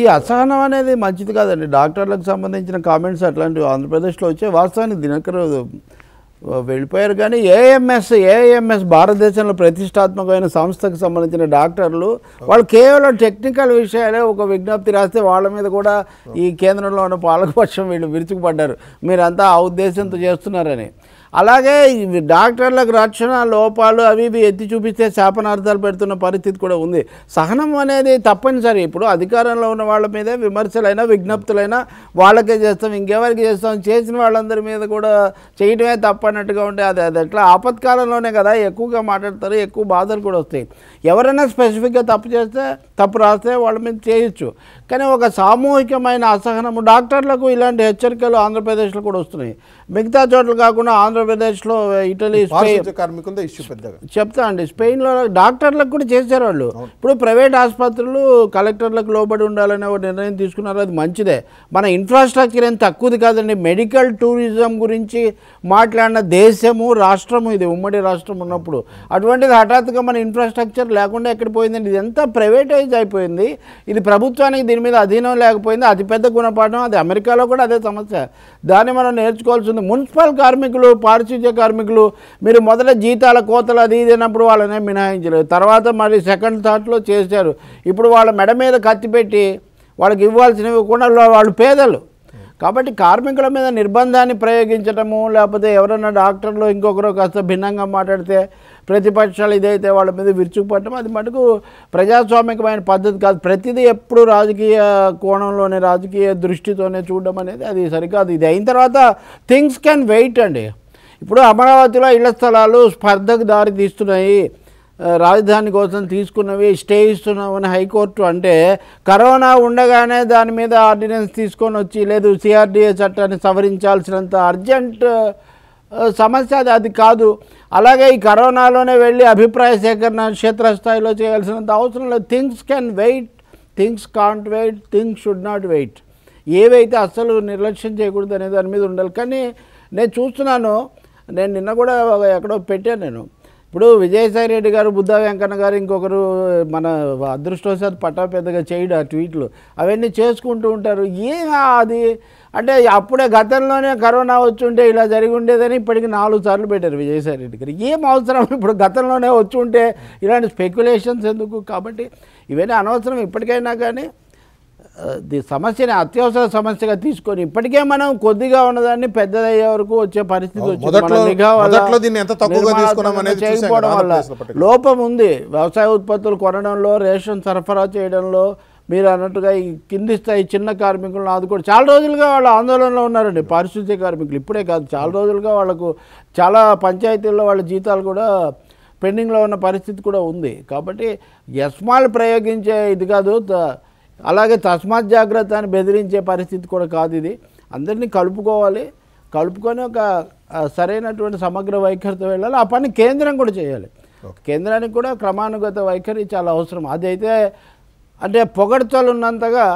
ఈ అసహనం అనేది మంచిది కాదండి డాక్టర్లకు సంబంధించిన కామెంట్స్ అట్లాంటివి ఆంధ్రప్రదేశ్లో వచ్చే వాస్తవానికి దినకర్ వెళ్ళిపోయారు కానీ ఏఎంఎస్ ఏఎంఎస్ భారతదేశంలో ప్రతిష్టాత్మకమైన సంస్థకు సంబంధించిన డాక్టర్లు వాళ్ళు కేవలం టెక్నికల్ విషయాలే ఒక విజ్ఞప్తి రాస్తే వాళ్ళ మీద కూడా ఈ కేంద్రంలో ఉన్న పాలకపక్షం వీళ్ళు విరుచుకుపడ్డారు మీరంతా ఆ ఉద్దేశంతో చేస్తున్నారని అలాగే డాక్టర్లకు రక్షణ లోపాలు అవి ఇవి ఎత్తి చూపిస్తే శాపనార్థాలు పెడుతున్న పరిస్థితి కూడా ఉంది సహనం అనేది తప్పనిసరి ఇప్పుడు అధికారంలో ఉన్న వాళ్ళ మీదే విమర్శలైనా విజ్ఞప్తులైనా వాళ్ళకే చేస్తాం ఇంకెవరికి చేస్తాం చేసిన వాళ్ళందరి మీద కూడా చేయటమే తప్పన్నట్టుగా ఉంటే అది అది ఎట్లా ఆపత్కాలంలోనే కదా ఎక్కువగా మాట్లాడతారు ఎక్కువ బాధలు కూడా వస్తాయి ఎవరైనా స్పెసిఫిక్గా తప్పు చేస్తే తప్పు రాస్తే వాళ్ళ మీద చేయొచ్చు కానీ ఒక సామూహికమైన అసహనము డాక్టర్లకు ఇలాంటి హెచ్చరికలు ఆంధ్రప్రదేశ్లో కూడా వస్తున్నాయి మిగతా చోట్ల కాకుండా ఆంధ్రప్రదేశ్లో ఇటలీ కార్మికులతో పెద్దగా చెప్తా అండి స్పెయిన్లో డాక్టర్లకు కూడా చేశారు వాళ్ళు ఇప్పుడు ప్రైవేట్ ఆసుపత్రులు కలెక్టర్లకు లోబడి ఉండాలనే ఒక నిర్ణయం తీసుకున్నారు అది మంచిదే మన ఇన్ఫ్రాస్ట్రక్చర్ ఏం తక్కువది కాదండి మెడికల్ టూరిజం గురించి మాట్లాడిన దేశము రాష్ట్రము ఇది ఉమ్మడి రాష్ట్రం ఉన్నప్పుడు అటువంటిది హఠాత్తుగా మన ఇన్ఫ్రాస్ట్రక్చర్ లేకుండా ఎక్కడ పోయిందండి ఇదంతా ప్రైవేట్ నార్మలైజ్ అయిపోయింది ఇది ప్రభుత్వానికి దీని మీద అధీనం లేకపోయింది అతిపెద్ద గుణపాఠం అది అమెరికాలో కూడా అదే సమస్య దాన్ని మనం నేర్చుకోవాల్సింది మున్సిపల్ కార్మికులు పారిశుధ్య కార్మికులు మీరు మొదట జీతాల కోతలు అది ఇది అన్నప్పుడు వాళ్ళనే మినహాయించలేదు తర్వాత మరి సెకండ్ థాట్లో చేశారు ఇప్పుడు వాళ్ళ మెడ మీద కత్తిపెట్టి వాళ్ళకి ఇవ్వాల్సినవి కూడా వాళ్ళు పేదలు కాబట్టి కార్మికుల మీద నిర్బంధాన్ని ప్రయోగించటము లేకపోతే ఎవరైనా డాక్టర్లు ఇంకొకరు కాస్త భిన్నంగా మాట్లాడితే ప్రతిపక్షాలు ఇదైతే వాళ్ళ మీద విరుచుకుపడటం అది మటుకు ప్రజాస్వామికమైన పద్ధతి కాదు ప్రతిదీ ఎప్పుడు రాజకీయ కోణంలోనే రాజకీయ దృష్టితోనే చూడడం అనేది అది సరికాదు ఇది అయిన తర్వాత థింగ్స్ క్యాన్ వెయిట్ అండి ఇప్పుడు అమరావతిలో ఇళ్ల స్థలాలు స్పర్ధకు దారి తీస్తున్నాయి రాజధాని కోసం తీసుకున్నవి స్టే ఇస్తున్నామని హైకోర్టు అంటే కరోనా ఉండగానే దాని మీద ఆర్డినెన్స్ తీసుకొని వచ్చి లేదు సిఆర్డిఏ చట్టాన్ని సవరించాల్సినంత అర్జెంట్ సమస్య అది అది కాదు అలాగే ఈ కరోనాలోనే వెళ్ళి అభిప్రాయ సేకరణ క్షేత్రస్థాయిలో చేయాల్సినంత అవసరం లేదు things can wait things can't wait things should not wait ఏవైతే అస్సలు నిర్లక్ష్యం చేయకూడదు అనే దాని మీద ఉండాలి కానీ నేను చూస్తున్నాను నేను నిన్న కూడా ఎక్కడో పెట్టాను నేను ఇప్పుడు విజయసాయి రెడ్డి గారు బుద్ధా వెంకన్న గారు ఇంకొకరు మన అదృష్టవశాత్ పట్టా పెద్దగా చేయడు ఆ ట్వీట్లు అవన్నీ చేసుకుంటూ ఉంటారు ఏం అది అంటే అప్పుడే గతంలోనే కరోనా వచ్చుంటే ఇలా జరిగి ఉండేదని ఇప్పటికి నాలుగు సార్లు పెట్టారు విజయసాయి రెడ్డి గారు ఏం అవసరం ఇప్పుడు గతంలోనే వచ్చుంటే ఇలాంటి స్పెక్యులేషన్స్ ఎందుకు కాబట్టి ఇవన్నీ అనవసరం ఇప్పటికైనా కానీ ది సమస్యని అత్యవసర సమస్యగా తీసుకొని ఇప్పటికే మనం కొద్దిగా ఉన్నదాన్ని పెద్దదయ్యే వరకు వచ్చే పరిస్థితి చేయకపోవడం వల్ల లోపం ఉంది వ్యవసాయ ఉత్పత్తులు కొనడంలో రేషన్ సరఫరా చేయడంలో మీరు అన్నట్టుగా ఈ కింది స్థాయి చిన్న కార్మికులను ఆదుకోవడం చాలా రోజులుగా వాళ్ళు ఆందోళనలో ఉన్నారండి పారిశుద్ధ్య కార్మికులు ఇప్పుడే కాదు చాలా రోజులుగా వాళ్ళకు చాలా పంచాయతీల్లో వాళ్ళ జీతాలు కూడా పెండింగ్లో ఉన్న పరిస్థితి కూడా ఉంది కాబట్టి ఎస్మాల్ ప్రయోగించే ఇది కాదు అలాగే తస్మాత్ జాగ్రత్త అని బెదిరించే పరిస్థితి కూడా కాదు ఇది అందరినీ కలుపుకోవాలి కలుపుకొని ఒక సరైనటువంటి సమగ్ర వైఖరితో వెళ్ళాలి ఆ పని కేంద్రం కూడా చేయాలి కేంద్రానికి కూడా క్రమానుగత వైఖరి చాలా అవసరం అదైతే అంటే ఉన్నంతగా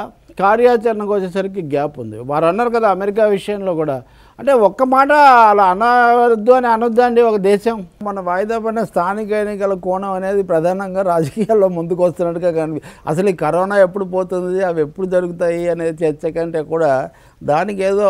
కార్యాచరణకు వచ్చేసరికి గ్యాప్ ఉంది వారు అన్నారు కదా అమెరికా విషయంలో కూడా అంటే ఒక్క మాట అలా అనవద్దు అని అనొద్దు అండి ఒక దేశం మన వాయిదా పడిన స్థానిక ఎన్నికల కోణం అనేది ప్రధానంగా రాజకీయాల్లో ముందుకు వస్తున్నట్టుగా కానీ అసలు ఈ కరోనా ఎప్పుడు పోతుంది అవి ఎప్పుడు జరుగుతాయి అనేది చర్చ కంటే కూడా దానికి ఏదో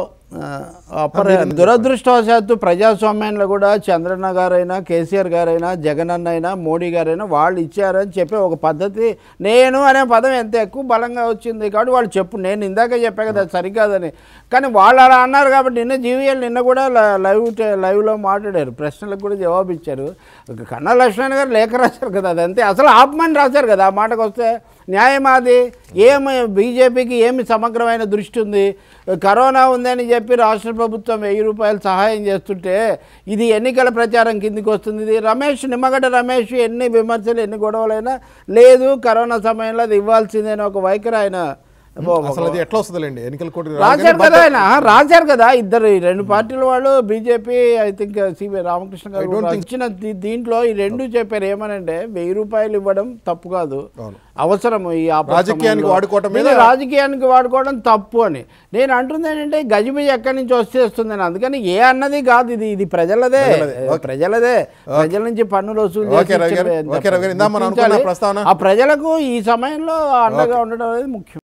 దురదృష్టవశాత్తు ప్రజాస్వామ్యంలో కూడా చంద్రన్న గారైనా కేసీఆర్ గారైనా జగన్ అన్నైనా మోడీ గారైనా వాళ్ళు ఇచ్చారని చెప్పే ఒక పద్ధతి నేను అనే పదం ఎంత ఎక్కువ బలంగా వచ్చింది కాబట్టి వాళ్ళు చెప్పు నేను ఇందాక చెప్పా కదా సరికాదని కానీ వాళ్ళు అలా అన్నారు కాబట్టి నిన్న జీవీఎల్ నిన్న కూడా లైవ్ లైవ్లో మాట్లాడారు ప్రశ్నలకు కూడా జవాబు ఇచ్చారు కన్నా లక్ష్మణ్ గారు లేఖ రాశారు కదా అదంతే అసలు ఆపమని రాశారు కదా ఆ మాటకు వస్తే న్యాయమాది ఏమి బీజేపీకి ఏమి సమగ్రమైన దృష్టి ఉంది కరోనా ఉందని చెప్పి రాష్ట్ర ప్రభుత్వం వెయ్యి రూపాయలు సహాయం చేస్తుంటే ఇది ఎన్నికల ప్రచారం కిందికి వస్తుంది ఇది రమేష్ నిమ్మగడ్డ రమేష్ ఎన్ని విమర్శలు ఎన్ని గొడవలైనా లేదు కరోనా సమయంలో అది ఇవ్వాల్సిందని ఒక వైఖరి ఆయన అసలు ఎట్లా ఎన్నికల కోటి కదా ఆయన ఈ కదా ఇద్దరు రెండు పార్టీల వాళ్ళు BJP I think C V Ramakrishna గారు ఇచ్చిన దీంట్లో ఈ రెండు చెప్పారు ఏమనంటే వెయ్యి రూపాయలు ఇవ్వడం తప్పు కాదు అవసరం ఈ రాజకీయానికి వాడుకోవడం మీద రాజకీయానికి వాడుకోవడం తప్పు అని నేను అంటుంది ఏంటంటే గజిబి ఎక్కడి నుంచి అని అందుకని ఏ అన్నది కాదు ఇది ఇది ప్రజలదే ప్రజలదే ప్రజల నుంచి పన్నులు వసూలు ఆ ప్రజలకు ఈ సమయంలో అండగా ఉండడం అనేది ముఖ్యం